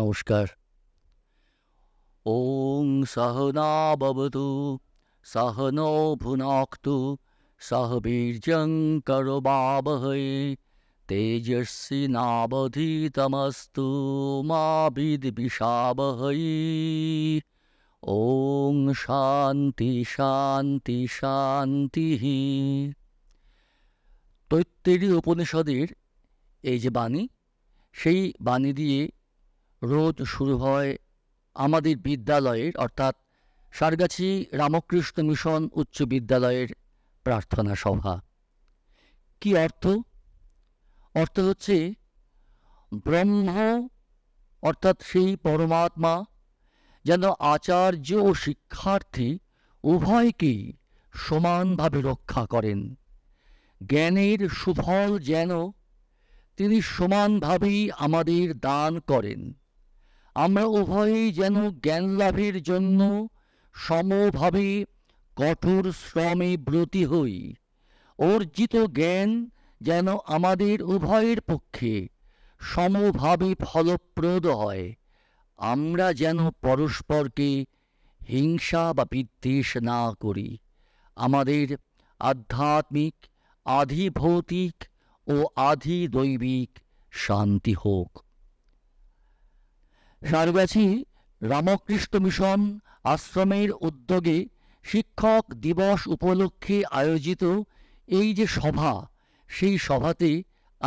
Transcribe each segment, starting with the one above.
নমস্কার ওং সহনা ববতু সহনো ভুনাক্তু সহ বীর্যং করবাবহে তেজস্বী নাবধীতমস্তু মা বিদ্বিষাবহৈ ওং শান্তি শান্তি শান্তি তৈত্তেরি উপনিষদের এই যে বাণী সেই বাণী দিয়ে রোদ শুরু হয় আমাদের বিদ্যালয়ের অর্থাৎ সারগাছি রামকৃষ্ণ মিশন উচ্চ বিদ্যালয়ের প্রার্থনা সভা কি অর্থ অর্থ হচ্ছে ব্রহ্ম অর্থাৎ সেই পরমাত্মা যেন আচার্য ও শিক্ষার্থী উভয়কেই সমানভাবে রক্ষা করেন জ্ঞানের সুফল যেন তিনি সমানভাবেই আমাদের দান করেন আমরা উভয়েই যেন জ্ঞান লাভের জন্য সমভাবে কঠোর শ্রমে ব্রতী হই অর্জিত জ্ঞান যেন আমাদের উভয়ের পক্ষে সমভাবে ফলপ্রদ হয় আমরা যেন পরস্পরকে হিংসা বা বিদ্বেষ না করি আমাদের আধ্যাত্মিক আধিভৌতিক ও আধিদৈবিক শান্তি হোক সারগাছি রামকৃষ্ণ মিশন আশ্রমের উদ্যোগে শিক্ষক দিবস উপলক্ষে আয়োজিত এই যে সভা সেই সভাতে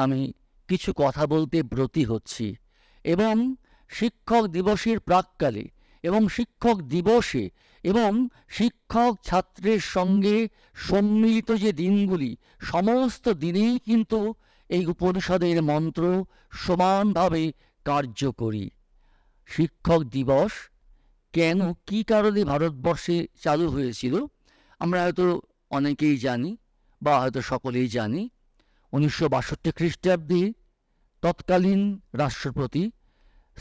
আমি কিছু কথা বলতে ব্রতী হচ্ছি এবং শিক্ষক দিবসের প্রাককালে এবং শিক্ষক দিবসে এবং শিক্ষক ছাত্রের সঙ্গে সম্মিলিত যে দিনগুলি সমস্ত দিনেই কিন্তু এই উপনিষদের মন্ত্র সমানভাবে কার্যকরী শিক্ষক দিবস কেন কি কারণে ভারতবর্ষে চালু হয়েছিল আমরা হয়তো অনেকেই জানি বা হয়তো সকলেই জানি উনিশশো বাষট্টি খ্রিস্টাব্দে তৎকালীন রাষ্ট্রপতি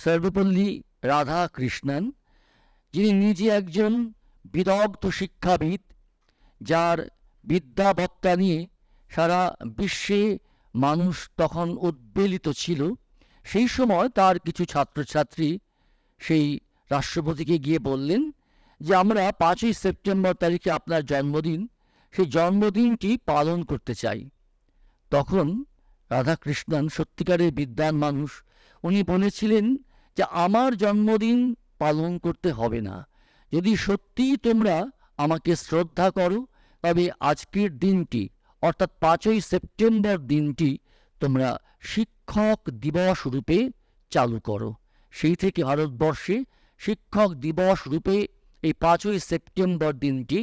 সর্বপল্লী রাধাকৃষ্ণন যিনি নিজে একজন বিদগ্ধ শিক্ষাবিদ যার বিদ্যাবত্তা নিয়ে সারা বিশ্বে মানুষ তখন উদ্বেলিত ছিল সেই সময় তার কিছু ছাত্রছাত্রী সেই রাষ্ট্রপতিকে গিয়ে বললেন যে আমরা পাঁচই সেপ্টেম্বর তারিখে আপনার জন্মদিন সেই জন্মদিনটি পালন করতে চাই তখন রাধাকৃষ্ণন সত্যিকারের বিদ্যান মানুষ উনি বলেছিলেন যে আমার জন্মদিন পালন করতে হবে না যদি সত্যিই তোমরা আমাকে শ্রদ্ধা করো তবে আজকের দিনটি অর্থাৎ পাঁচই সেপ্টেম্বর দিনটি তোমরা শিক্ষক দিবস রূপে চালু করো সেই থেকে ভারতবর্ষে শিক্ষক দিবস রূপে এই পাঁচই সেপ্টেম্বর দিনটি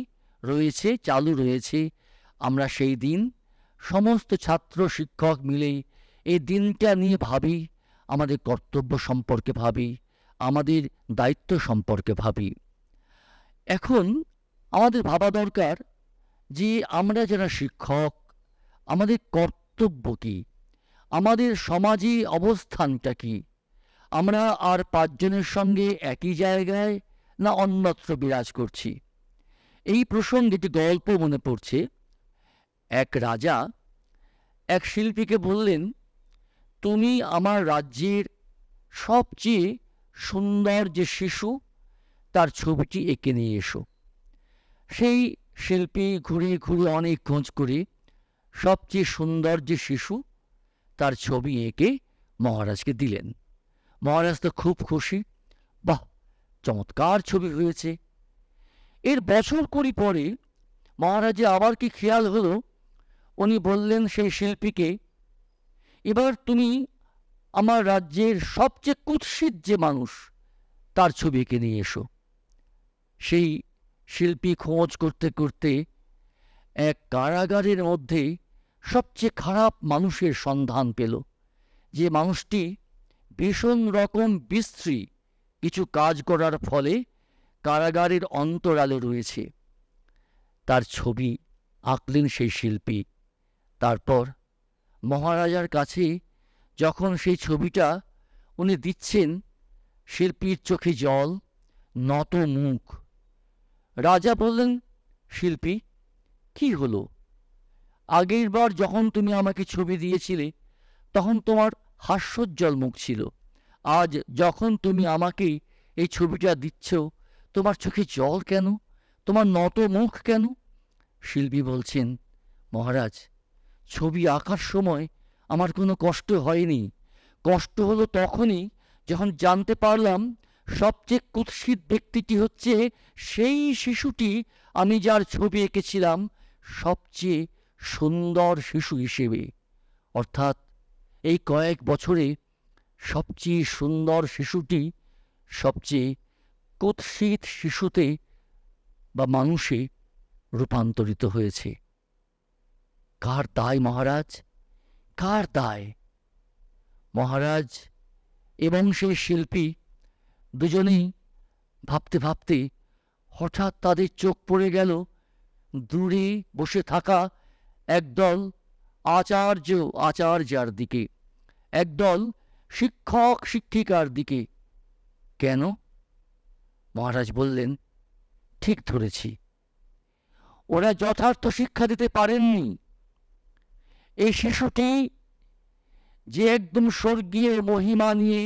রয়েছে চালু রয়েছে আমরা সেই দিন সমস্ত ছাত্র শিক্ষক মিলে এই দিনটা নিয়ে ভাবি আমাদের কর্তব্য সম্পর্কে ভাবি আমাদের দায়িত্ব সম্পর্কে ভাবি এখন আমাদের ভাবা দরকার যে আমরা যারা শিক্ষক আমাদের কর্তব্য কী আমাদের সমাজে অবস্থানটা কী আমরা আর পাঁচজনের সঙ্গে একই জায়গায় না অন্যত্র বিরাজ করছি এই প্রসঙ্গে একটি গল্প মনে পড়ছে এক রাজা এক শিল্পীকে বললেন তুমি আমার রাজ্যের সবচেয়ে সুন্দর যে শিশু তার ছবিটি এঁকে নিয়ে এসো সেই শিল্পী ঘুরে ঘুরে অনেক খোঁজ করে সবচেয়ে সুন্দর যে শিশু তার ছবি এঁকে মহারাজকে দিলেন মহারাজ তো খুব খুশি বাহ চমৎকার ছবি হয়েছে এর বছর কুড়ি পরে মহারাজে আবার কি খেয়াল হলো উনি বললেন সেই শিল্পীকে এবার তুমি আমার রাজ্যের সবচেয়ে কুৎসিত যে মানুষ তার ছবি এঁকে নিয়ে এসো সেই শিল্পী খোঁজ করতে করতে এক কারাগারের মধ্যে সবচেয়ে খারাপ মানুষের সন্ধান পেল যে মানুষটি ভীষণ রকম বিশ্রী কিছু কাজ করার ফলে কারাগারের অন্তরালে রয়েছে তার ছবি আঁকলেন সেই শিল্পী তারপর মহারাজার কাছে যখন সেই ছবিটা উনি দিচ্ছেন শিল্পীর চোখে জল নত মুখ রাজা বললেন শিল্পী কি হলো আগের বার যখন তুমি আমাকে ছবি দিয়েছিলে তখন তোমার হাস্যোজ্জ্বল মুখ ছিল আজ যখন তুমি আমাকে এই ছবিটা দিচ্ছ তোমার চোখে জল কেন তোমার নত মুখ কেন শিল্পী বলছেন মহারাজ ছবি আঁকার সময় আমার কোনো কষ্ট হয়নি কষ্ট হলো তখনই যখন জানতে পারলাম সবচেয়ে কুৎসিত ব্যক্তিটি হচ্ছে সেই শিশুটি আমি যার ছবি এঁকেছিলাম সবচেয়ে সুন্দর শিশু হিসেবে অর্থাৎ এই কয়েক বছরে সবচেয়ে সুন্দর শিশুটি সবচেয়ে কুৎসিত শিশুতে বা মানুষে রূপান্তরিত হয়েছে কার দায় মহারাজ কার দায় মহারাজ এবং সেই শিল্পী দুজনেই ভাবতে ভাবতে হঠাৎ তাদের চোখ পড়ে গেল দূরে বসে থাকা একদল আচার্য আচার্যার দিকে একদল শিক্ষক শিক্ষিকার দিকে কেন মহারাজ বললেন ঠিক ধরেছি ওরা যথার্থ শিক্ষা দিতে পারেননি এই শিশুটি যে একদম স্বর্গীয় মহিমা নিয়ে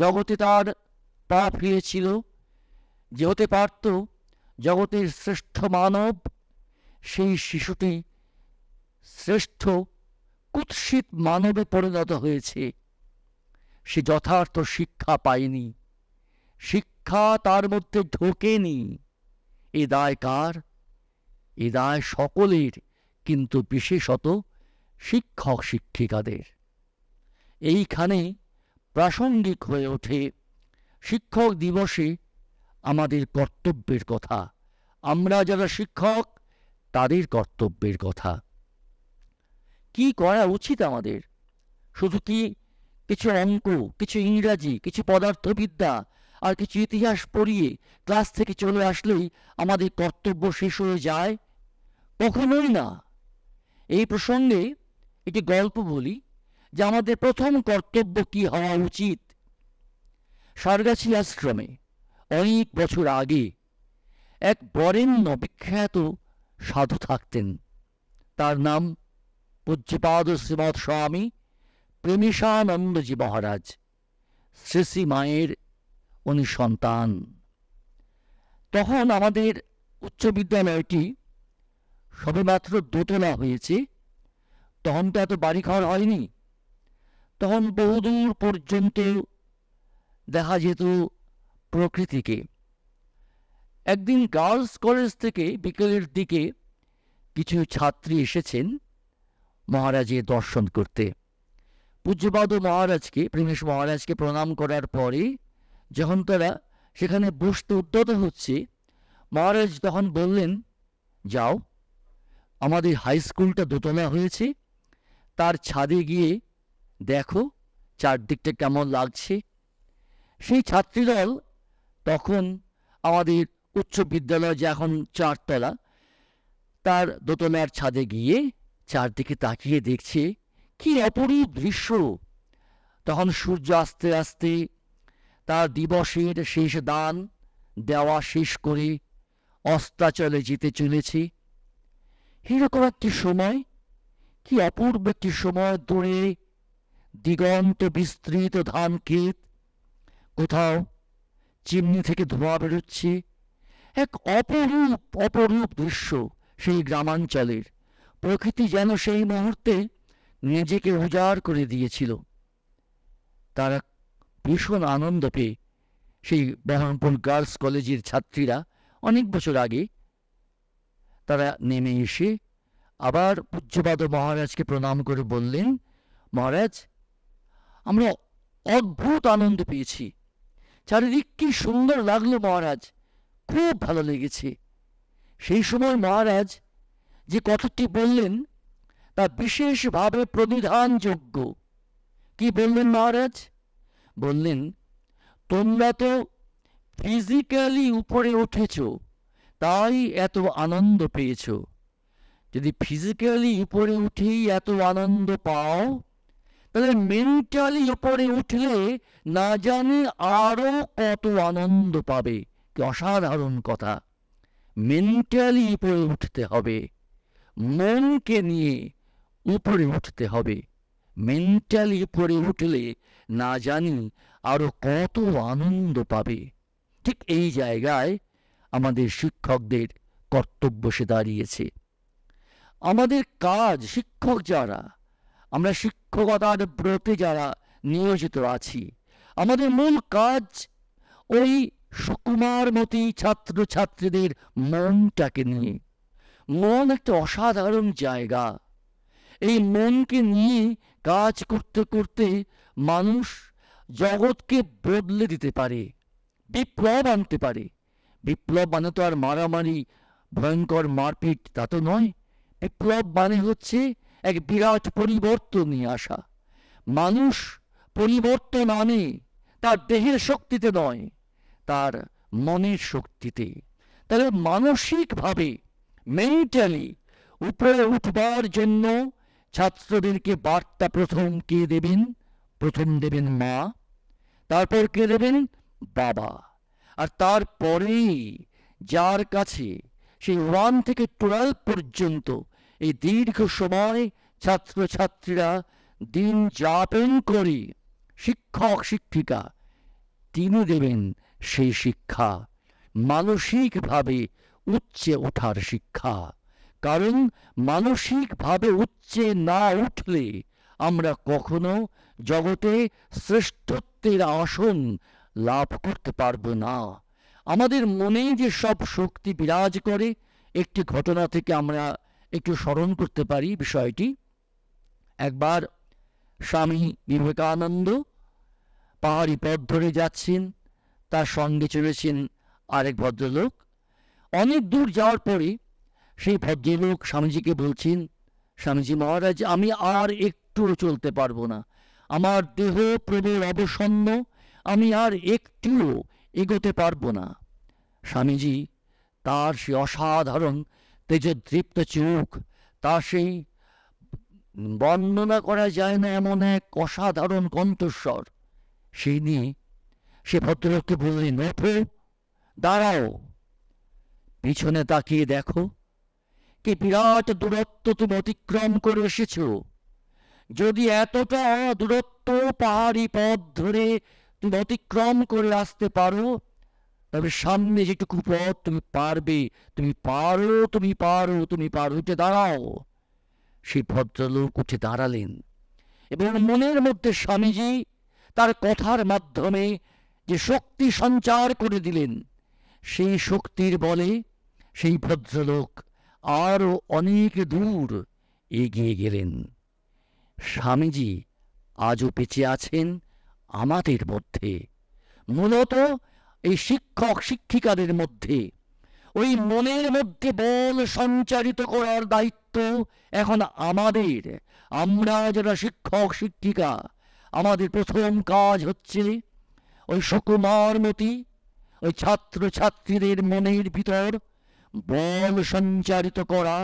জগতে তার পা ফিরেছিল যে হতে পারত জগতের শ্রেষ্ঠ মানব সেই শিশুটি শ্রেষ্ঠ কুৎসিত মানবে পরিণত হয়েছে সে যথার্থ শিক্ষা পায়নি শিক্ষা তার মধ্যে ঢোকেনি এ দায় কার এ দায় সকলের কিন্তু বিশেষত শিক্ষক শিক্ষিকাদের এইখানে প্রাসঙ্গিক হয়ে ওঠে শিক্ষক দিবসে আমাদের কর্তব্যের কথা আমরা যারা শিক্ষক তাদের কর্তব্যের কথা কি করা উচিত আমাদের শুধু কি কিছু অঙ্ক কিছু ইংরাজি কিছু পদার্থবিদ্যা আর কিছু ইতিহাস পড়িয়ে ক্লাস থেকে চলে আসলেই আমাদের কর্তব্য শেষ হয়ে যায় কখনোই না এই প্রসঙ্গে একটি গল্প বলি যে আমাদের প্রথম কর্তব্য কি হওয়া উচিত সারগাছি আশ্রমে অনেক বছর আগে এক বরেণ্য বিখ্যাত সাধু থাকতেন তার নাম পূজ্যপাদ শ্রীমৎ স্বামী প্রেমিষানন্দজি মহারাজ শ্রী শ্রী মায়ের উনি সন্তান তখন আমাদের উচ্চ বিদ্যালয়টি সবেমাত্র দোতলা হয়েছে তখন তো এত বাড়ি ঘর হয়নি তখন বহুদূর পর্যন্ত দেখা যেত প্রকৃতিকে একদিন গার্লস কলেজ থেকে বিকেলের দিকে কিছু ছাত্রী এসেছেন মহারাজের দর্শন করতে পূজ্যবাদ মহারাজকে প্রেমেশ মহারাজকে প্রণাম করার পরে যখন তারা সেখানে বসতে উদ্যত হচ্ছে মহারাজ তখন বললেন যাও আমাদের হাই স্কুলটা দোতলা হয়েছে তার ছাদে গিয়ে দেখো চারদিকটা কেমন লাগছে সেই ছাত্রীদল তখন আমাদের উচ্চ বিদ্যালয় যে এখন চারতলা তার দোতলার ছাদে গিয়ে চারদিকে তাকিয়ে দেখছে কি অপরূপ দৃশ্য তখন সূর্য আস্তে আস্তে তার দিবসের শেষ দান দেওয়া শেষ করে অস্তাচলে যেতে চলেছে এরকম একটি সময় কি অপূর্ব একটি সময় দূরে দিগন্ত বিস্তৃত ধান ক্ষেত কোথাও চিমনি থেকে ধোঁয়া বেরোচ্ছে এক অপরূপ অপরূপ দৃশ্য সেই গ্রামাঞ্চলের প্রকৃতি যেন সেই মুহূর্তে নিজেকে উজাড় করে দিয়েছিল তারা ভীষণ আনন্দ পেয়ে সেই ব্যাহরমপুর গার্লস কলেজের ছাত্রীরা অনেক বছর আগে তারা নেমে এসে আবার পূজ্যবাদ মহারাজকে প্রণাম করে বললেন মহারাজ আমরা অদ্ভুত আনন্দ পেয়েছি চারিদিক কি সুন্দর লাগলো মহারাজ খুব ভালো লেগেছে সেই সময় মহারাজ যে কথাটি বললেন তা বিশেষভাবে প্রবিধানযোগ্য কি বললেন মহারাজ বললেন তোমরা তো ফিজিক্যালি উপরে উঠেছ তাই এত আনন্দ পেয়েছ যদি ফিজিক্যালি উপরে উঠেই এত আনন্দ পাও তাহলে মেন্টালি উপরে উঠলে না জানি আরও কত আনন্দ পাবে অসাধারণ কথা মেন্টালি উপরে উঠতে হবে মনকে নিয়ে উপরে উঠতে হবে মেন্টালি উপরে উঠলে না জানি আরও কত আনন্দ পাবে ঠিক এই জায়গায় আমাদের শিক্ষকদের কর্তব্য সে দাঁড়িয়েছে আমাদের কাজ শিক্ষক যারা আমরা শিক্ষকতার ব্রতে যারা নিয়োজিত আছি আমাদের মূল কাজ ওই সুকুমার সুকুমারমতি ছাত্রছাত্রীদের মনটাকে নিয়ে মন একটা অসাধারণ জায়গা এই মনকে নিয়ে কাজ করতে করতে মানুষ জগৎকে বদলে দিতে পারে বিপ্লব আনতে পারে বিপ্লব মানে তো আর মারামারি ভয়ঙ্কর মারপিট তা তো নয় বিপ্লব মানে হচ্ছে এক বিরাট পরিবর্তন নিয়ে আসা মানুষ পরিবর্তন আনে তার দেহের শক্তিতে নয় তার মনের শক্তিতে তাহলে মানসিকভাবে মেন্টালি উপরে উঠবার জন্য ছাত্রদেরকে বার্তা প্রথম কে দেবেন প্রথম দেবেন মা তারপর কে দেবেন বাবা আর তারপরেই যার কাছে সেই ওয়ান থেকে টুয়েলভ পর্যন্ত এই দীর্ঘ সময় ছাত্রছাত্রীরা দিন যাপন করে শিক্ষক শিক্ষিকা তিনি দেবেন সেই শিক্ষা মানসিকভাবে উচ্চে ওঠার শিক্ষা কারণ মানসিকভাবে উচ্চে না উঠলে আমরা কখনো জগতে শ্রেষ্ঠত্বের আসন লাভ করতে পারব না আমাদের মনে যে সব শক্তি বিরাজ করে একটি ঘটনা থেকে আমরা একটু স্মরণ করতে পারি বিষয়টি একবার স্বামী বিবেকানন্দ পাহাড়ি পথ ধরে যাচ্ছেন তার সঙ্গে চলেছেন আরেক ভদ্রলোক অনেক দূর যাওয়ার পরে সেই ভদ্রলোক স্বামীজিকে বলছেন স্বামীজি মহারাজ আমি আর একটুও চলতে পারবো না আমার দেহ প্রবল অবসন্ন আমি আর একটুও এগোতে পারবো না স্বামীজি তার সে অসাধারণ তেজদৃপ্ত চোখ তার সেই বর্ণনা করা যায় না এমন এক অসাধারণ কণ্ঠস্বর সেই নিয়ে সে ভদ্রলোককে বললেন দাঁড়াও পিছনে তাকিয়ে দেখো কি বিরাট দূরত্ব তুমি অতিক্রম করে এসেছ যদি এতটা দূরত্ব পাহাড়ি পথ ধরে তুমি অতিক্রম করে আসতে পারো তবে সামনে যেটুকু পথ তুমি পারবে তুমি পারো তুমি পারো তুমি পারো উঠে দাঁড়াও সেই ভদ্রলোক উঠে দাঁড়ালেন এবং মনের মধ্যে স্বামীজি তার কথার মাধ্যমে যে শক্তি সঞ্চার করে দিলেন সেই শক্তির বলে সেই ভদ্রলোক আরও অনেক দূর এগিয়ে গেলেন স্বামীজি আজও বেঁচে আছেন আমাদের মধ্যে মূলত এই শিক্ষক শিক্ষিকাদের মধ্যে ওই মনের মধ্যে বল সঞ্চারিত করার দায়িত্ব এখন আমাদের আমরা যারা শিক্ষক শিক্ষিকা আমাদের প্রথম কাজ হচ্ছে ওই সুকুমার মতি ওই ছাত্র ছাত্রীদের মনের ভিতর বল সঞ্চারিত করা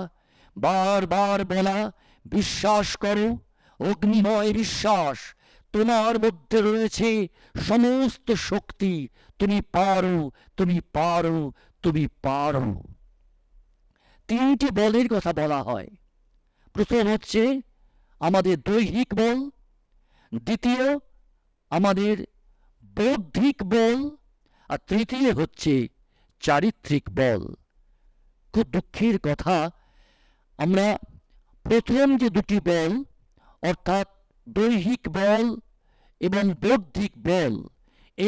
বারবার বলা বিশ্বাস করো অগ্নিময় বিশ্বাস তোমার মধ্যে রয়েছে সমস্ত শক্তি তুমি পারো তুমি পারো তুমি পারো তিনটি বলের কথা বলা হয় প্রথম হচ্ছে আমাদের দৈহিক বল দ্বিতীয় আমাদের বৌদ্ধিক বল আর তৃতীয় হচ্ছে চারিত্রিক বল দুঃখের কথা আমরা প্রথম যে দুটি বল অর্থাৎ দৈহিক বল এবং বৌদ্ধিক বল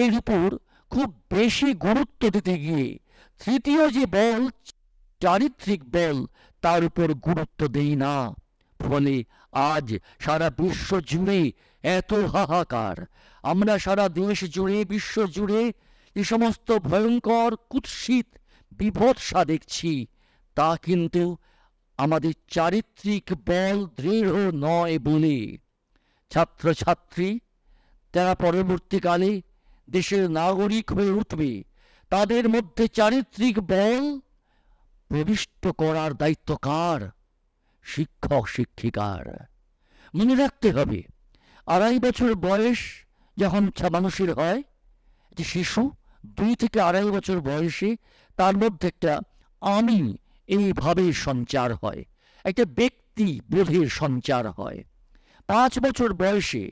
এর উপর খুব বেশি গুরুত্ব দিতে গিয়ে তৃতীয় যে বল চারিত্রিক বল তার উপর গুরুত্ব দেই না ফলে আজ সারা বিশ্ব জুড়ে এত হাহাকার আমরা সারা দেশ জুড়ে বিশ্ব জুড়ে এ সমস্ত ভয়ঙ্কর কুৎসিত বিভৎসা দেখছি তা কিন্তু আমাদের চারিত্রিক বল দৃঢ় নয় বলে ছাত্রছাত্রী তারা পরবর্তীকালে দেশের নাগরিক হয়ে উঠবে তাদের মধ্যে চারিত্রিক বল প্রবিষ্ট করার দায়িত্ব কার শিক্ষক শিক্ষিকার মনে রাখতে হবে আড়াই বছর বয়স যখন মানুষের হয় যে শিশু দুই থেকে আড়াই বছর বয়সে তার মধ্যে একটা আমি এইভাবেই সঞ্চার হয় একটা ব্যক্তি বোধের সঞ্চার হয় পাঁচ বছর বয়সে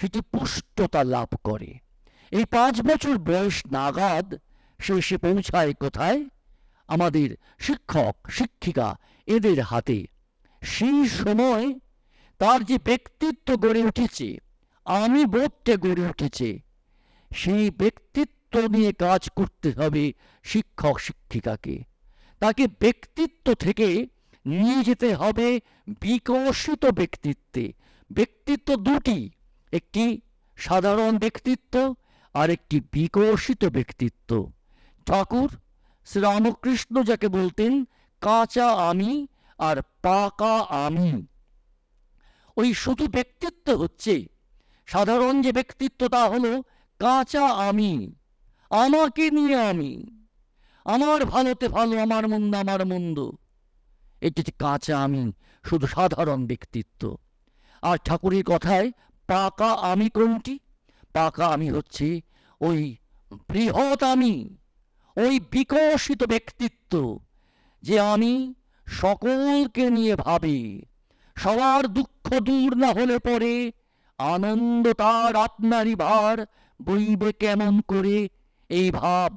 সেটি পুষ্টতা লাভ করে এই পাঁচ বছর বয়স নাগাদ সে সে পৌঁছায় কোথায় আমাদের শিক্ষক শিক্ষিকা এদের হাতে সেই সময় তার যে ব্যক্তিত্ব গড়ে উঠেছে আমি বোধটা গড়ে উঠেছে সেই ব্যক্তিত্ব নিয়ে কাজ করতে হবে শিক্ষক শিক্ষিকাকে তাকে ব্যক্তিত্ব থেকে নিয়ে যেতে হবে বিকশিত ব্যক্তিত্বে ব্যক্তিত্ব দুটি একটি সাধারণ ব্যক্তিত্ব আর একটি বিকশিত ব্যক্তিত্ব ঠাকুর শ্রীরামকৃষ্ণ যাকে বলতেন কাঁচা আমি আর পাকা আমি ওই শুধু ব্যক্তিত্ব হচ্ছে সাধারণ যে ব্যক্তিত্ব তা হলো কাঁচা আমি আমাকে নিয়ে আমি আমার ভালোতে ভালো আমার মন্দ আমার মন্দ এটি কাঁচা আমি শুধু সাধারণ ব্যক্তিত্ব আর ঠাকুরের কথায় পাকা আমি কোনটি পাকা আমি হচ্ছে ওই বৃহৎ আমি ওই বিকশিত ব্যক্তিত্ব যে আমি সকলকে নিয়ে ভাবি সবার দুঃখ দূর না হলে পরে আনন্দ তার আপনারই ভার বইবে কেমন করে এই ভাব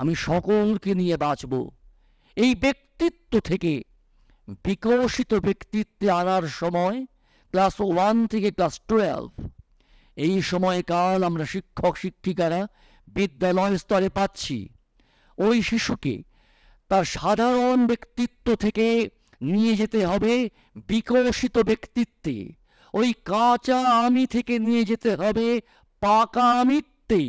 আমি সকলকে নিয়ে বাঁচব এই ব্যক্তিত্ব থেকে বিকশিত ব্যক্তিত্বে আনার সময় ক্লাস ওয়ান থেকে ক্লাস টুয়েলভ এই সময়কাল আমরা শিক্ষক শিক্ষিকারা বিদ্যালয় স্তরে পাচ্ছি ওই শিশুকে তার সাধারণ ব্যক্তিত্ব থেকে নিয়ে যেতে হবে বিকশিত ব্যক্তিত্বে ওই কাঁচা আমি থেকে নিয়ে যেতে হবে পাকা আমিত্বে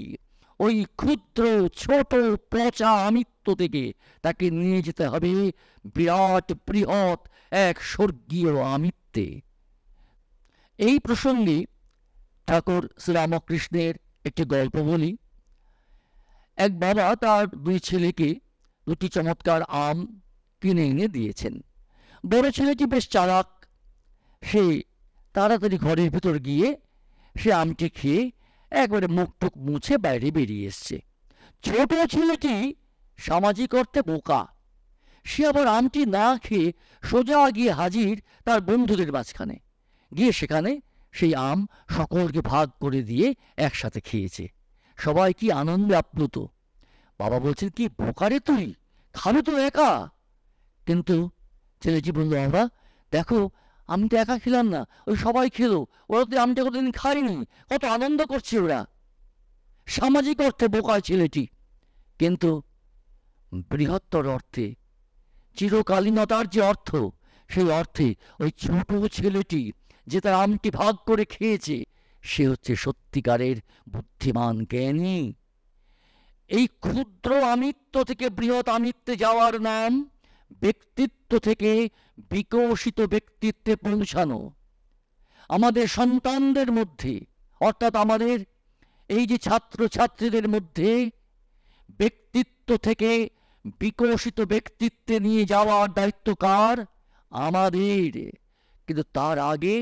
ওই ক্ষুদ্র ছোট পচা আমিত্ব থেকে তাকে নিয়ে যেতে হবে বিরাট বৃহৎ এক স্বর্গীয় আমিত্বে এই প্রসঙ্গে ঠাকুর শ্রীরামকৃষ্ণের একটি গল্প বলি এক বাবা তার দুই ছেলেকে দুটি চমৎকার আম কিনে এনে দিয়েছেন বড় ছেলেটি বেশ চালাক সে তাড়াতাড়ি ঘরের ভিতর গিয়ে সে আমটি খেয়ে একবারে মুখটুক মুছে বাইরে বেরিয়ে এসছে ছোট ছেলেটি সামাজিক অর্থে বোকা সে আবার আমটি না খেয়ে সোজা গিয়ে হাজির তার বন্ধুদের মাঝখানে গিয়ে সেখানে সেই আম সকলকে ভাগ করে দিয়ে একসাথে খেয়েছে সবাই কি আনন্দে আপ্লুত বাবা বলছেন কি বোকারে তুই খাবে তো একা কিন্তু ছেলেটি বলল আমরা দেখো আমি তো একা খেলাম না ওই সবাই খেলো ওরা তো আমটা কোনোদিন খাইনি কত আনন্দ করছে ওরা সামাজিক অর্থে বোকা ছেলেটি কিন্তু বৃহত্তর অর্থে চিরকালীনতার যে অর্থ সেই অর্থে ওই ছোট ছেলেটি যে তার আমটি ভাগ করে খেয়েছে সে হচ্ছে সত্যিকারের বুদ্ধিমান জ্ঞানী এই ক্ষুদ্র আমিত্ব থেকে বৃহৎ আমিত্বে যাওয়ার নাম ব্যক্তিত্ব থেকে বিকশিত ব্যক্তিত্বে পৌঁছানো আমাদের সন্তানদের মধ্যে অর্থাৎ আমাদের এই যে ছাত্র ছাত্রীদের মধ্যে ব্যক্তিত্ব থেকে বিকশিত ব্যক্তিত্বে নিয়ে যাওয়ার দায়িত্ব কার আমাদের কিন্তু তার আগে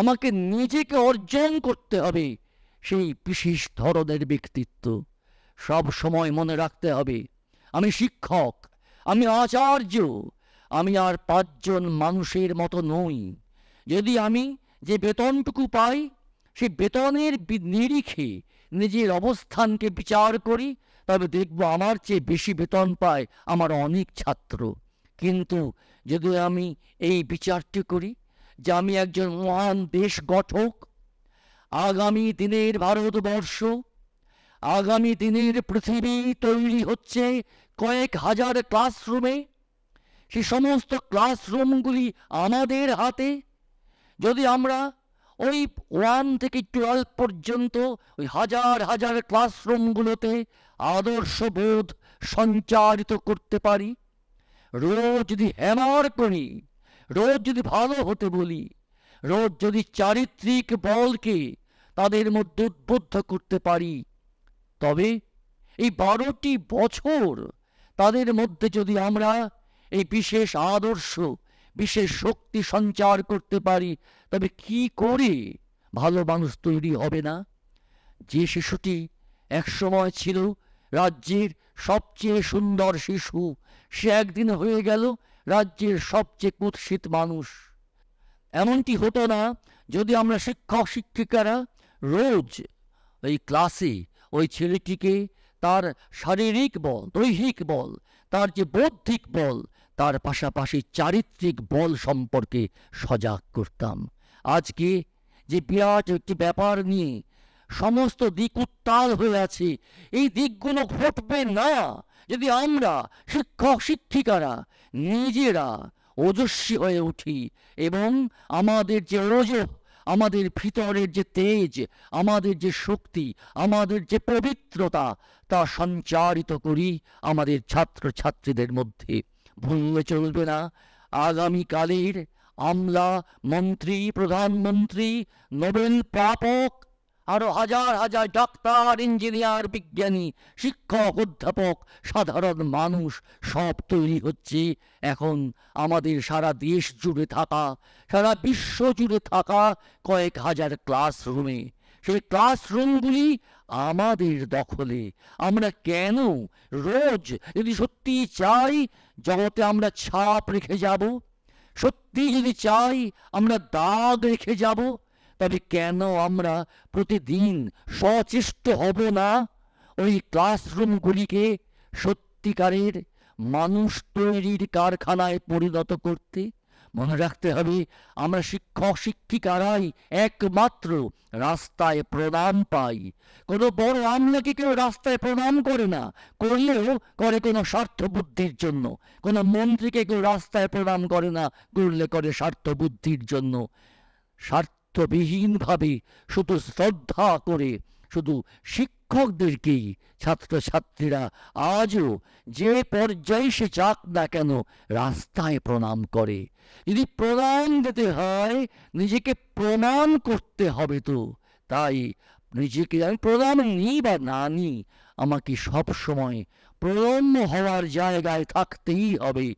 আমাকে নিজেকে অর্জন করতে হবে সেই বিশেষ ধরনের ব্যক্তিত্ব সব সময় মনে রাখতে হবে আমি শিক্ষক আমি আচার্য আমি আর পাঁচজন মানুষের মতো নই যদি আমি যে বেতনটুকু পাই সে বেতনের নিরিখে নিজের অবস্থানকে বিচার করি তবে দেখব আমার চেয়ে বেশি বেতন পায় আমার অনেক ছাত্র কিন্তু যদি আমি এই বিচারটি করি যে আমি একজন মহান দেশ গঠক আগামী দিনের ভারতবর্ষ আগামী দিনের পৃথিবী তৈরি হচ্ছে কয়েক হাজার ক্লাসরুমে সে সমস্ত ক্লাসরুমগুলি আমাদের হাতে যদি আমরা ওই ওয়ান থেকে টুয়েলভ পর্যন্ত ওই হাজার হাজার ক্লাসরুমগুলোতে আদর্শবোধ সঞ্চারিত করতে পারি রোজ যদি হ্যামার করি রোজ যদি ভালো হতে বলি রোজ যদি চারিত্রিক বলকে তাদের মধ্যে উদ্বুদ্ধ করতে পারি তবে এই বারোটি বছর তাদের মধ্যে যদি আমরা এই বিশেষ আদর্শ বিশেষ শক্তি সঞ্চার করতে পারি তবে কি করে ভালো মানুষ তৈরি হবে না যে শিশুটি একসময় ছিল রাজ্যের সবচেয়ে সুন্দর শিশু সে একদিন হয়ে গেল রাজ্যের সবচেয়ে কুৎসিত মানুষ এমনটি হতো না যদি আমরা শিক্ষক শিক্ষিকারা রোজ ওই ক্লাসে ওই ছেলেটিকে তার শারীরিক বল দৈহিক বল তার যে বৌদ্ধিক বল তার পাশাপাশি চারিত্রিক বল সম্পর্কে সজাগ করতাম আজকে যে বিরাট একটি ব্যাপার নিয়ে সমস্ত দিক উত্তাল হয়ে আছে এই দিকগুলো ঘটবে না যদি আমরা শিক্ষক শিক্ষিকারা নিজেরা ওজস্বী হয়ে উঠি এবং আমাদের যে রোজ আমাদের ভিতরের যে তেজ আমাদের যে শক্তি আমাদের যে পবিত্রতা তা সঞ্চারিত করি আমাদের ছাত্র ছাত্রীদের মধ্যে ভুললে চলবে না আগামীকালের আমলা মন্ত্রী প্রধানমন্ত্রী নোবেল প্রাপক আরো হাজার হাজার ডাক্তার ইঞ্জিনিয়ার বিজ্ঞানী শিক্ষক অধ্যাপক সাধারণ মানুষ সব তৈরি হচ্ছে এখন আমাদের সারা দেশ জুড়ে থাকা সারা বিশ্ব জুড়ে থাকা কয়েক হাজার ক্লাসরুমে সেই ক্লাসরুমগুলি আমাদের দখলে আমরা কেন রোজ যদি সত্যি চাই জগতে আমরা ছাপ রেখে যাব সত্যি যদি চাই আমরা দাগ রেখে যাব তবে কেন আমরা প্রতিদিন সচেষ্ট হব না ওই ক্লাসরুমগুলিকে সত্যিকারের মানুষ তৈরির কারখানায় পরিণত করতে মনে রাখতে হবে আমরা শিক্ষক শিক্ষিকারাই একমাত্র রাস্তায় প্রণাম পাই কোনো বড় আমলাকে কেউ রাস্তায় প্রণাম করে না করলেও করে কোনো স্বার্থবুদ্ধির জন্য কোনো মন্ত্রীকে কেউ রাস্তায় প্রণাম করে না করলে করে স্বার্থবুদ্ধির জন্য স্বার্থ স্বার্থবিহীনভাবে শুধু শ্রদ্ধা করে শুধু শিক্ষকদেরকেই ছাত্রছাত্রীরা আজও যে পর্যায়ে সে চাক না কেন রাস্তায় প্রণাম করে যদি প্রণাম দিতে হয় নিজেকে প্রণাম করতে হবে তো তাই নিজেকে আমি প্রণাম নিই বা না নিই আমাকে সবসময় প্রণম্য হওয়ার জায়গায় থাকতেই হবে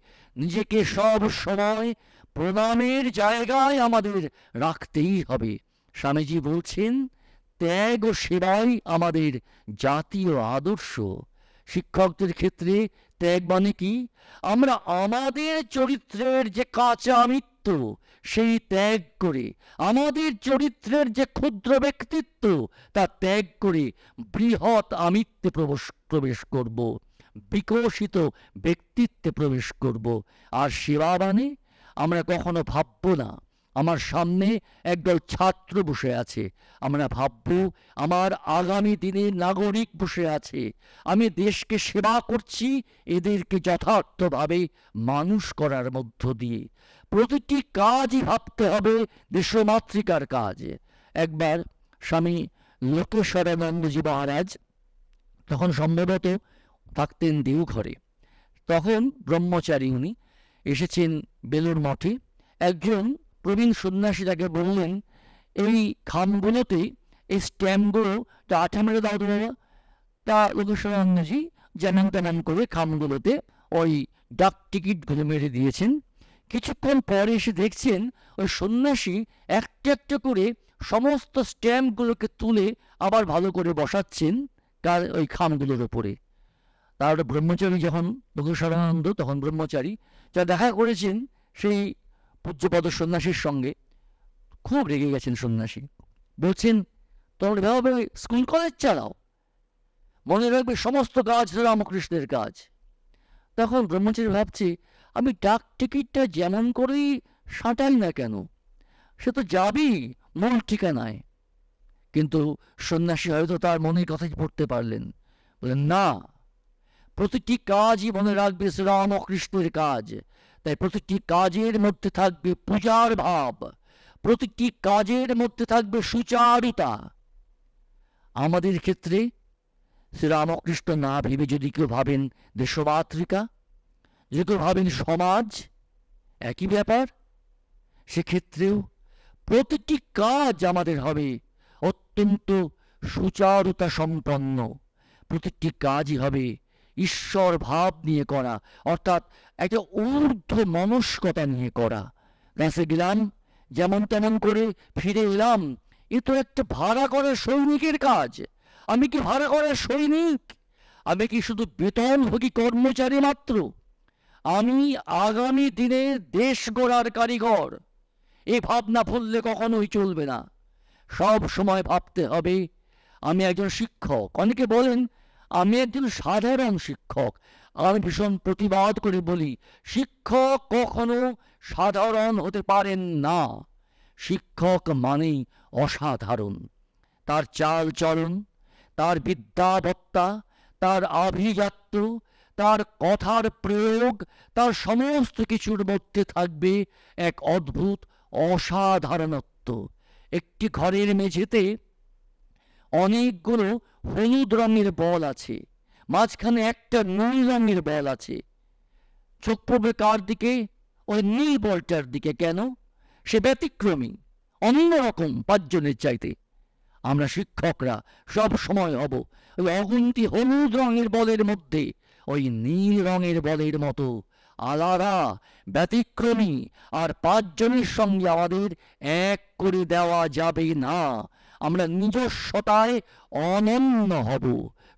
নিজেকে সব সময় প্রণামের জায়গায় আমাদের রাখতেই হবে স্বামীজি বলছেন ত্যাগ ও সেবাই আমাদের জাতীয় আদর্শ শিক্ষকদের ক্ষেত্রে ত্যাগ মানে কি আমরা আমাদের চরিত্রের যে কাঁচা আমিত্ব সেই ত্যাগ করে আমাদের চরিত্রের যে ক্ষুদ্র ব্যক্তিত্ব তা ত্যাগ করে বৃহৎ আমিত্বে প্রবেশ প্রবেশ করব বিকশিত ব্যক্তিত্বে প্রবেশ করব আর সেবা মানে আমরা কখনো ভাববো না আমার সামনে একদল ছাত্র বসে আছে আমরা ভাবব আমার আগামী দিনে নাগরিক বসে আছে আমি দেশকে সেবা করছি এদেরকে যথার্থভাবে মানুষ করার মধ্য দিয়ে প্রতিটি কাজই ভাবতে হবে দেশমাতৃকার কাজ একবার স্বামী লোকেশ্বরানন্দজি মহারাজ তখন সম্ভবত থাকতেন ঘরে তখন ব্রহ্মচারী উনি এসেছেন বেলুর মঠে একজন প্রবীণ সন্ন্যাসী তাকে বললেন এই খামগুলোতে এই স্ট্যাম্পগুলো তা আঠা মেরে দাও তা লোকসভাজি জানান তেনান করে খামগুলোতে ওই ডাক টিকিটগুলো মেরে দিয়েছেন কিছুক্ষণ পরে এসে দেখছেন ওই সন্ন্যাসী একটা একটা করে সমস্ত স্ট্যাম্পগুলোকে তুলে আবার ভালো করে বসাচ্ছেন তার ওই খামগুলোর ওপরে তার ব্রহ্মচারী যখন লোকসভানন্দ তখন ব্রহ্মচারী যা দেখা করেছেন সেই পূজ্যপদ সন্ন্যাসীর সঙ্গে খুব রেগে গেছেন সন্ন্যাসী বলছেন তোমরা ভাবে স্কুল কলেজ চালাও মনে রাখবে সমস্ত কাজ রামকৃষ্ণের কাজ তখন ব্রহ্মচারী ভাবছে আমি ডাক টিকিটটা যেমন করেই সাঁটাই না কেন সে তো যাবি মূল ঠিকানায় কিন্তু সন্ন্যাসী হয়তো তার মনের কথাই পড়তে পারলেন বলেন না প্রতিটি কাজই মনে রাখবে শ্রীরামকৃষ্ণের কাজ তাই প্রতিটি কাজের মধ্যে থাকবে পূজার ভাব প্রতিটি কাজের মধ্যে থাকবে সুচারুতা আমাদের ক্ষেত্রে শ্রীরামকৃষ্ণ না ভেবে যদি কেউ ভাবেন দেশমাতৃকা যদি কেউ ভাবেন সমাজ একই ব্যাপার সেক্ষেত্রেও প্রতিটি কাজ আমাদের হবে অত্যন্ত সুচারুতা সম্পন্ন প্রতিটি কাজই হবে ঈশ্বর ভাব নিয়ে করা অর্থাৎ একটা ঊর্ধ্ব মনস্কতা নিয়ে করা ক্লাসে গেলাম যেমন তেমন করে ফিরে এলাম এ তো একটা ভাড়া করা সৈনিকের কাজ আমি কি ভাড়া করা সৈনিক আমি কি শুধু বেতনভোগী কর্মচারী মাত্র আমি আগামী দিনে দেশ গড়ার কারিগর এ ভাবনা ভুললে কখনোই চলবে না সব সময় ভাবতে হবে আমি একজন শিক্ষক অনেকে বলেন আমি একজন সাধারণ শিক্ষক আমি ভীষণ প্রতিবাদ করে বলি শিক্ষক কখনো সাধারণ হতে পারেন না শিক্ষক মানেই অসাধারণ তার চাল চলন তার বিদ্যাবত্তা তার আভিজাত্য তার কথার প্রয়োগ তার সমস্ত কিছুর মধ্যে থাকবে এক অদ্ভুত অসাধারণত্ব একটি ঘরের মেঝেতে অনেকগুলো হলুদ রঙের বল আছে মাঝখানে একটা নীল রঙের বল আছে চোখ পড়বে কার দিকে ওই নীল বলটার দিকে কেন সে ব্যতিক্রমী অন্যরকম পাঁচজনের চাইতে আমরা শিক্ষকরা সব সময় হব ওই অগন্তি হলুদ রঙের বলের মধ্যে ওই নীল রঙের বলের মতো আলাদা ব্যতিক্রমী আর পাঁচজনের সঙ্গে আমাদের এক করে দেওয়া যাবে না আমরা নিজস্বতায় অনন্য হব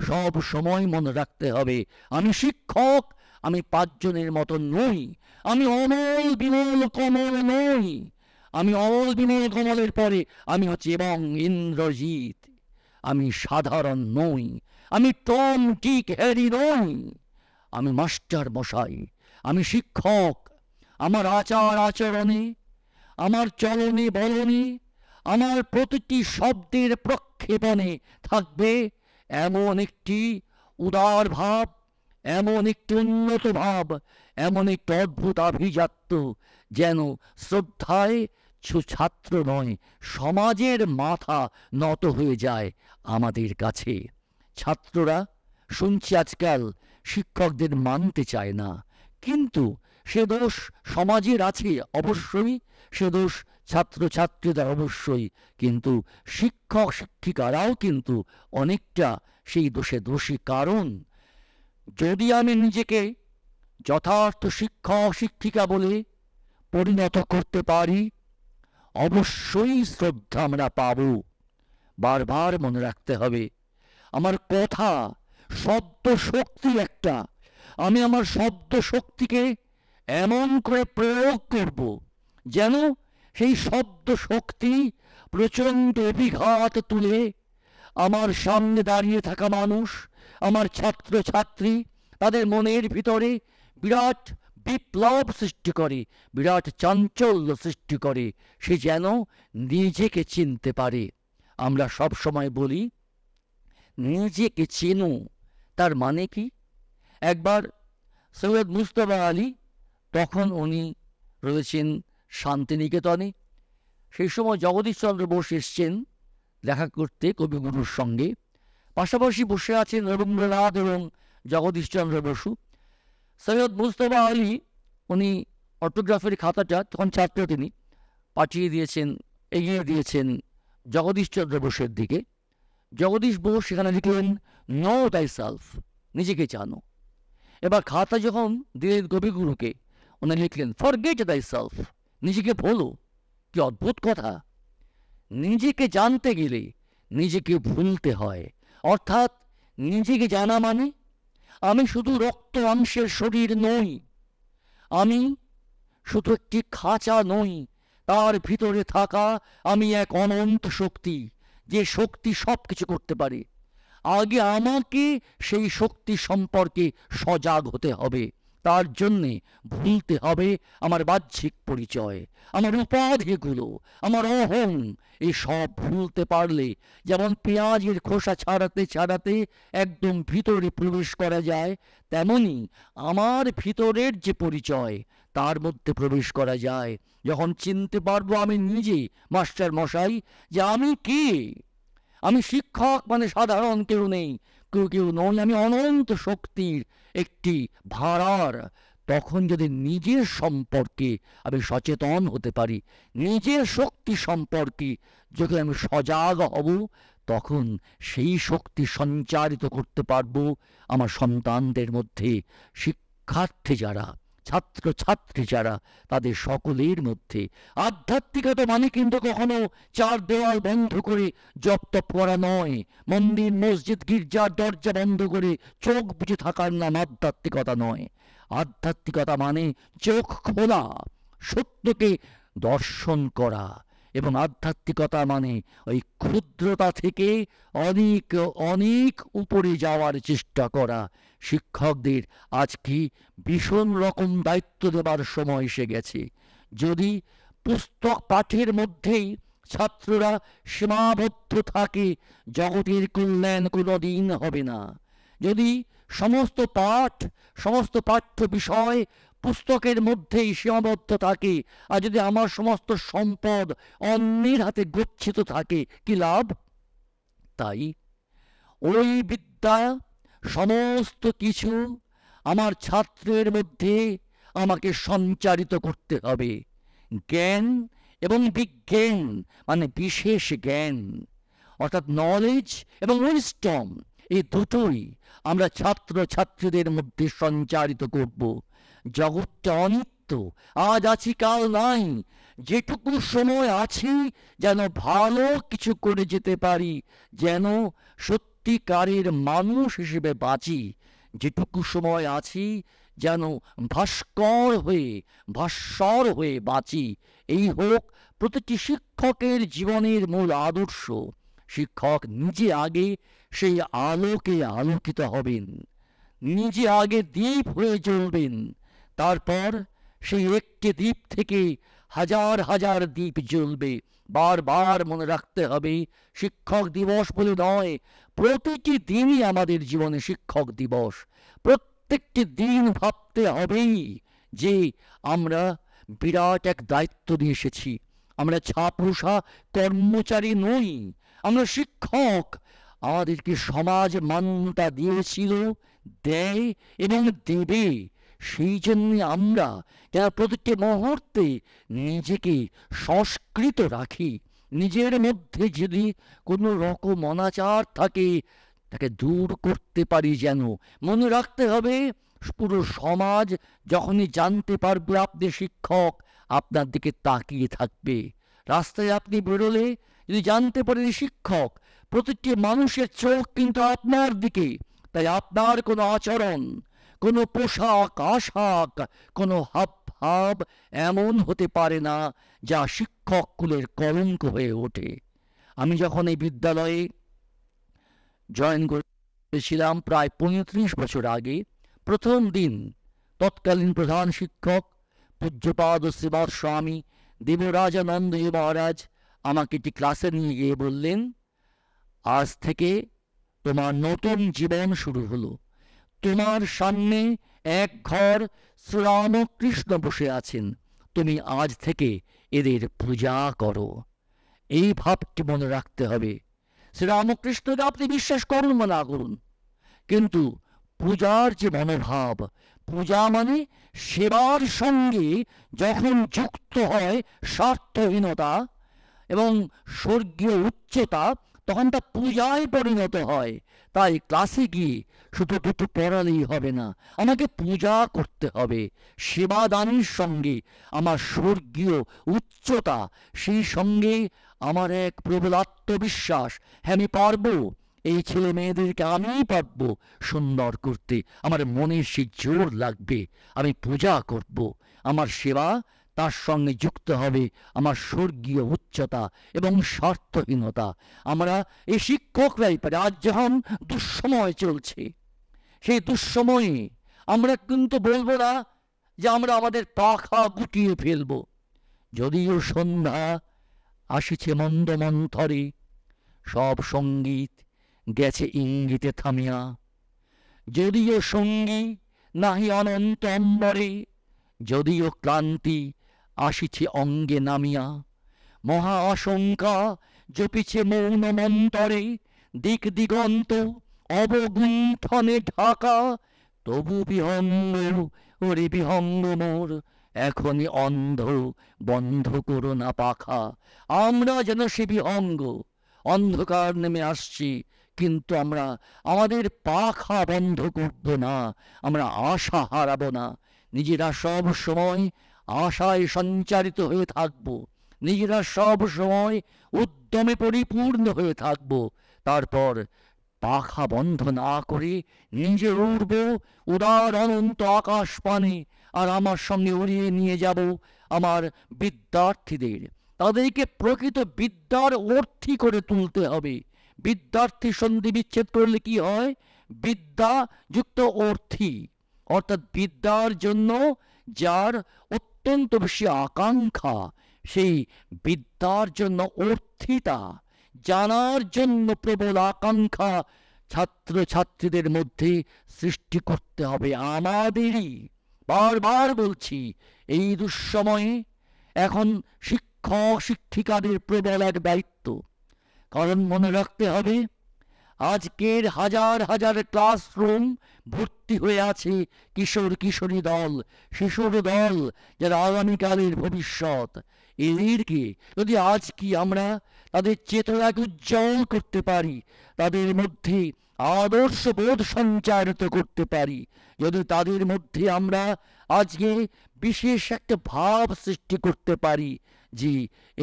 সব সময় মনে রাখতে হবে আমি শিক্ষক আমি পাঁচজনের মতো নই আমি অমল বিমল কমল নই আমি অমল বিমল কমলের পরে আমি হচ্ছি এবং ইন্দ্রজিৎ আমি সাধারণ নই আমি টম টিক হ্যারি নই আমি মাস্টার মশাই আমি শিক্ষক আমার আচার আচরণে আমার চলনে বলনে আমার প্রতিটি শব্দের প্রক্ষেপণে থাকবে এমন একটি উদার ভাব এমন একটি উন্নত ভাব এমন একটি অদ্ভুত আভিজাত্য যেন শ্রদ্ধায় ছাত্র নয় সমাজের মাথা নত হয়ে যায় আমাদের কাছে ছাত্ররা শুনছি আজকাল শিক্ষকদের মানতে চায় না কিন্তু সে দোষ সমাজের আছে অবশ্যই সে দোষ ছাত্রছাত্রীরা অবশ্যই কিন্তু শিক্ষক শিক্ষিকারাও কিন্তু অনেকটা সেই দোষে দোষী কারণ যদি আমি নিজেকে যথার্থ শিক্ষক শিক্ষিকা বলে পরিণত করতে পারি অবশ্যই শ্রদ্ধা আমরা পাব বারবার মনে রাখতে হবে আমার কথা শব্দ শক্তি একটা আমি আমার শব্দ শক্তিকে এমন করে প্রয়োগ করব যেন সেই শব্দ শক্তি প্রচণ্ড অভিঘাত তুলে আমার সামনে দাঁড়িয়ে থাকা মানুষ আমার ছাত্র ছাত্রী তাদের মনের ভিতরে বিরাট বিপ্লব সৃষ্টি করে বিরাট চাঞ্চল্য সৃষ্টি করে সে যেন নিজেকে চিনতে পারে আমরা সব সময় বলি নিজেকে চেনো তার মানে কি একবার সৈয়দ মুস্তফা আলী তখন উনি রয়েছেন শান্তিনিকেতনে সেই সময় জগদীশচন্দ্র বোস এসছেন দেখা করতে কবিগুরুর সঙ্গে পাশাপাশি বসে আছেন রবীন্দ্রনাথ এবং জগদীশচন্দ্র বসু সৈয়দ মুস্তফা আলী উনি অটোগ্রাফের খাতাটা তখন ছাত্র তিনি পাঠিয়ে দিয়েছেন এগিয়ে দিয়েছেন জগদীশচন্দ্র বোসের দিকে জগদীশ বোস সেখানে লিখলেন নো দাই সেলফ নিজেকে জানো এবার খাতা যখন দিলেন কবিগুরুকে উনি লিখলেন ফর গেট দাই সেলফ নিজেকে বলো কি অদ্ভুত কথা নিজেকে জানতে গেলে নিজেকে ভুলতে হয় অর্থাৎ নিজেকে জানা মানে আমি শুধু রক্ত অংশের শরীর নই আমি শুধু একটি খাঁচা নই তার ভিতরে থাকা আমি এক অনন্ত শক্তি যে শক্তি সব কিছু করতে পারে আগে আমাকে সেই শক্তি সম্পর্কে সজাগ হতে হবে তার জন্যে ভুলতে হবে আমার বাহ্যিক পরিচয় আমার উপাধিগুলো আমার অহং এসব ভুলতে পারলে যেমন পেঁয়াজের খোসা ছাড়াতে ছাড়াতে একদম ভিতরে প্রবেশ করা যায় তেমনি আমার ভিতরের যে পরিচয় তার মধ্যে প্রবেশ করা যায় যখন চিনতে পারবো আমি নিজে মাস্টার মশাই যে আমি কে আমি শিক্ষক মানে সাধারণ কেউ নেই কেউ কেউ নই আমি অনন্ত শক্তির একটি ভাড়ার তখন যদি নিজের সম্পর্কে আমি সচেতন হতে পারি নিজের শক্তি সম্পর্কে যখন আমি সজাগ হব তখন সেই শক্তি সঞ্চারিত করতে পারবো আমার সন্তানদের মধ্যে শিক্ষার্থী যারা ছাত্র ছাত্রী যারা তাদের সকলের মধ্যে আধ্যাত্মিকতা মানে কিন্তু কখনো চার দেওয়াল বন্ধ করে জপ তপ করা নয় মন্দির মসজিদ গির্জার দরজা বন্ধ করে চোখ বুঝে থাকার নাম আধ্যাত্মিকতা নয় আধ্যাত্মিকতা মানে চোখ খোলা সত্যকে দর্শন করা এবং আধ্যাত্মিকতা মানে ওই ক্ষুদ্রতা থেকে অনেক অনেক উপরে যাওয়ার চেষ্টা করা শিক্ষকদের আজ কি ভীষণ রকম দায়িত্ব দেবার সময় এসে গেছে যদি পুস্তক পাঠের মধ্যেই ছাত্ররা সীমাবদ্ধ থাকে জগতের কল্যাণ কোনো দিন হবে না যদি সমস্ত পাঠ সমস্ত পাঠ্য বিষয় পুস্তকের মধ্যেই সীমাবদ্ধ থাকি আর যদি আমার সমস্ত সম্পদ অন্যের হাতে গচ্ছিত থাকে কি লাভ তাই ওই বিদ্যা সমস্ত কিছু আমার ছাত্রের মধ্যে আমাকে সঞ্চারিত করতে হবে জ্ঞান এবং বিজ্ঞান মানে বিশেষ জ্ঞান অর্থাৎ নলেজ এবং উইস্টম এই দুটোই আমরা ছাত্র ছাত্রীদের মধ্যে সঞ্চারিত করব জগৎটা অনিত্য আজ আছি কাল নাই যেটুকু সময় আছি যেন ভালো কিছু করে যেতে পারি যেন সত্যিকারের মানুষ হিসেবে বাঁচি যেটুকু সময় আছি যেন ভাস্কর হয়ে ভাস্বর হয়ে বাঁচি এই হোক প্রতিটি শিক্ষকের জীবনের মূল আদর্শ শিক্ষক নিজে আগে সেই আলোকে আলোকিত হবেন নিজে আগে দ্বীপ হয়ে চলবেন তারপর সেই একটি দ্বীপ থেকে হাজার হাজার দ্বীপ জ্বলবে বারবার মনে রাখতে হবে শিক্ষক দিবস বলে নয় প্রতিটি দিনই আমাদের জীবনে শিক্ষক দিবস প্রত্যেকটি দিন ভাবতে হবেই যে আমরা বিরাট এক দায়িত্ব দিয়ে এসেছি আমরা ছাপোষা কর্মচারী নই আমরা শিক্ষক আমাদেরকে সমাজ মান্যতা দিয়েছিল দেয় এবং দেবে সেই জন্য আমরা যারা প্রতিটি মুহূর্তে নিজেকে সংস্কৃত রাখি নিজের মধ্যে যদি কোনো রকম অনাচার থাকে তাকে দূর করতে পারি যেন মনে রাখতে হবে পুরো সমাজ যখনই জানতে পারবে আপনি শিক্ষক আপনার দিকে তাকিয়ে থাকবে রাস্তায় আপনি বেরোলে যদি জানতে পারেন শিক্ষক প্রতিটি মানুষের চোখ কিন্তু আপনার দিকে তাই আপনার কোনো আচরণ কোনো পোশাক আশাক কোনো হাব হাব এমন হতে পারে না যা শিক্ষক কুলের কলঙ্ক হয়ে ওঠে আমি যখন এই বিদ্যালয়ে জয়েন করেছিলাম প্রায় পঁয়ত্রিশ বছর আগে প্রথম দিন তৎকালীন প্রধান শিক্ষক পূজ্যপাদ শ্রীবাদ স্বামী দেবরাজানন্দ মহারাজ আমাকে একটি ক্লাসে নিয়ে গিয়ে বললেন আজ থেকে তোমার নতুন জীবন শুরু হলো তোমার সামনে এক ঘর শ্রীরামকৃষ্ণ বসে আছেন তুমি আজ থেকে এদের পূজা করো এই ভাবটি মনে রাখতে হবে শ্রীরামকৃষ্ণকে আপনি বিশ্বাস করুন বা না করুন কিন্তু পূজার যে মনোভাব পূজা মানে সেবার সঙ্গে যখন যুক্ত হয় স্বার্থহীনতা এবং স্বর্গীয় উচ্চতা তখন তা পূজায় পরিণত হয় তাই ক্লাসে গিয়ে শুধু দুটো পড়ালেই হবে না আমাকে পূজা করতে হবে সেবাদানের সঙ্গে আমার স্বর্গীয় উচ্চতা সেই সঙ্গে আমার এক প্রবল আত্মবিশ্বাস হ্যাঁ আমি পারবো এই ছেলে মেয়েদেরকে আমি পারব সুন্দর করতে আমার মনে সেই জোর লাগবে আমি পূজা করব আমার সেবা তার সঙ্গে যুক্ত হবে আমার স্বর্গীয় উচ্চতা এবং স্বার্থহীনতা আমরা এই শিক্ষকরাই পারি আজ যখন দুঃসময় চলছে সেই দুঃসময়ে আমরা কিন্তু বলবো না যে আমরা আমাদের পাখা গুটিয়ে ফেলব যদিও সন্ধ্যা আসিছে মন্দ মন্থরে সব সঙ্গীত গেছে ইঙ্গিতে থামিয়া যদিও সঙ্গী নাহি অনন্ত অম্বরে যদিও ক্লান্তি আসিছে অঙ্গে নামিয়া মহা আশঙ্কা জপিছে মৌন মন্তরে দিক দিগন্ত অবগুণ্ঠনে ঢাকা তবু বিহঙ্গ ওরে বিহঙ্গ মোর এখনই অন্ধ বন্ধ করো না পাখা আমরা যেন সে বিহঙ্গ অন্ধকার নেমে আসছি কিন্তু আমরা আমাদের পাখা বন্ধ করব না আমরা আশা হারাবো না নিজেরা সব সময় আশায় সঞ্চারিত হয়ে থাকব নিজেরা সব সময় উদ্যমে পরিপূর্ণ হয়ে থাকব তারপর পাখা বন্ধ না করে নিজে উড়ব উদার অনন্ত আকাশ পানে আর আমার সঙ্গে উড়িয়ে নিয়ে যাব আমার বিদ্যার্থীদের তাদেরকে প্রকৃত বিদ্যার অর্থী করে তুলতে হবে বিদ্যার্থী সন্ধি বিচ্ছেদ করলে কি হয় বিদ্যা যুক্ত অর্থী অর্থাৎ বিদ্যার জন্য যার অত্যন্ত বেশি আকাঙ্ক্ষা সেই বিদ্যার জন্য অর্থিতা জানার জন্য প্রবল আকাঙ্ক্ষা ছাত্র ছাত্রীদের মধ্যে সৃষ্টি করতে হবে আমাদেরই বারবার বলছি এই দুঃসময়ে এখন শিক্ষক শিক্ষিকাদের প্রবল এক দায়িত্ব কারণ মনে রাখতে হবে আজকের হাজার হাজার ক্লাসরুম ভর্তি হয়ে আছে কিশোর কিশোরী দল শিশুর দল যারা আগামীকালের ভবিষ্যৎ এদেরকে যদি আজ কি আমরা তাদের চেতনাকে উজ্জ্বল করতে পারি তাদের মধ্যে আদর্শ বোধ সঞ্চারিত করতে পারি যদি তাদের মধ্যে আমরা আজকে বিশেষ একটা ভাব সৃষ্টি করতে পারি যে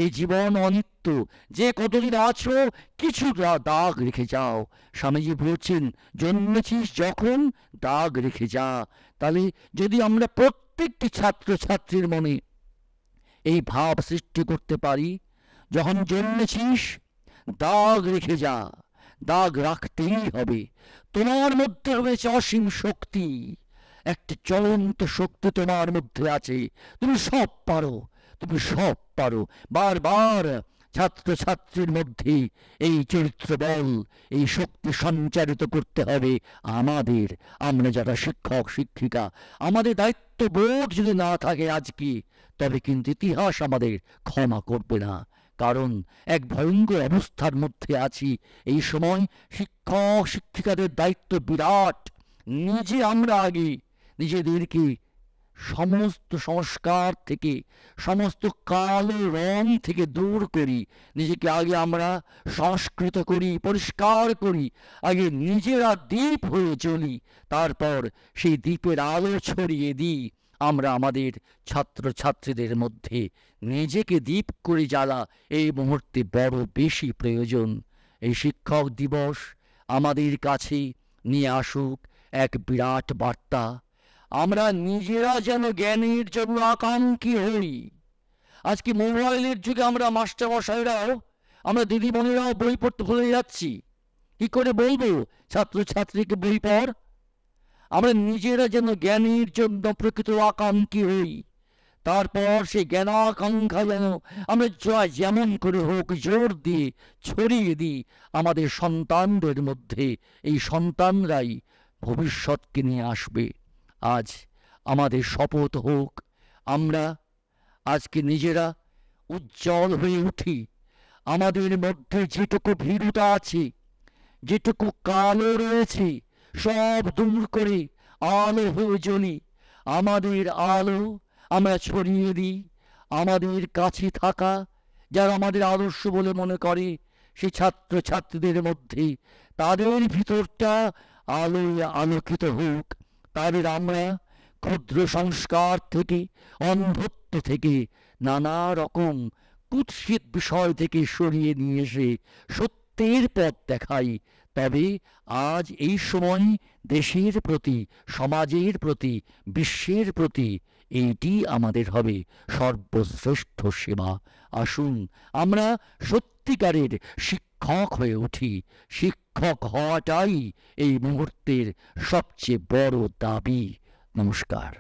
এই জীবন অনেক মৃত্যু যে কতদিন আছো কিছু দাগ রেখে যাও স্বামীজি বলছেন জন্মেছিস যখন দাগ রেখে যা তাহলে যদি আমরা প্রত্যেকটি ছাত্রছাত্রীর মনে এই ভাব সৃষ্টি করতে পারি যখন জন্মেছিস দাগ রেখে যা দাগ রাখতেই হবে তোমার মধ্যে রয়েছে অসীম শক্তি একটি চলন্ত শক্তি তোমার মধ্যে আছে তুমি সব পারো তুমি সব পারো বারবার ছাত্রছাত্রীর মধ্যে এই চরিত্র বল এই শক্তি সঞ্চারিত করতে হবে আমাদের আমরা যারা শিক্ষক শিক্ষিকা আমাদের দায়িত্ববোধ যদি না থাকে আজকে তবে কিন্তু ইতিহাস আমাদের ক্ষমা করবে না কারণ এক ভয়ঙ্কর অবস্থার মধ্যে আছি এই সময় শিক্ষক শিক্ষিকাদের দায়িত্ব বিরাট নিজে আমরা আগে নিজেদেরকে সমস্ত সংস্কার থেকে সমস্ত কালো রং থেকে দূর করি নিজেকে আগে আমরা সংস্কৃত করি পরিষ্কার করি আগে নিজেরা দ্বীপ হয়ে চলি তারপর সেই দ্বীপের আলো ছড়িয়ে দিই আমরা আমাদের ছাত্রছাত্রীদের মধ্যে নিজেকে দ্বীপ করে জ্বালা এই মুহূর্তে বড় বেশি প্রয়োজন এই শিক্ষক দিবস আমাদের কাছে নিয়ে আসুক এক বিরাট বার্তা আমরা নিজেরা যেন জ্ঞানের জন্য আকাঙ্ক্ষী হই আজকে মোবাইলের যুগে আমরা মাস্টারমশাইরাও আমরা দিদিমণিরাও বই পড়তে ভুলে যাচ্ছি কি করে বলবো ছাত্রছাত্রীকে বই পড় আমরা নিজেরা যেন জ্ঞানের জন্য প্রকৃত আকাঙ্ক্ষী হই তারপর সেই জ্ঞানাকাঙ্ক্ষা যেন আমরা জয় যেমন করে হোক জোর দিয়ে ছড়িয়ে দিই আমাদের সন্তানদের মধ্যে এই সন্তানরাই ভবিষ্যৎকে নিয়ে আসবে আজ আমাদের শপথ হোক আমরা আজকে নিজেরা উজ্জ্বল হয়ে উঠি আমাদের মধ্যে যেটুকু ভীরুতা আছে যেটুকু কালো রয়েছে সব দূর করে আলো হয়ে জ্বলি আমাদের আলো আমরা ছড়িয়ে দিই আমাদের কাছে থাকা যারা আমাদের আদর্শ বলে মনে করে সে ছাত্র ছাত্রীদের মধ্যে তাদের ভিতরটা আলোয় আলোকিত হোক তাই আমরা ক্ষুদ্র সংস্কার থেকে অন্ধত্ব থেকে নানা রকম কুৎসিত বিষয় থেকে সরিয়ে নিয়ে এসে সত্যের পথ দেখাই তবে আজ এই সময় দেশের প্রতি সমাজের প্রতি বিশ্বের প্রতি এইটি আমাদের হবে সর্বশ্রেষ্ঠ সেবা আসুন আমরা সত্যিকারের শিক্ষা শিক্ষক হয়ে উঠি শিক্ষক হওয়াটাই এই মুহূর্তের সবচেয়ে বড় দাবি নমস্কার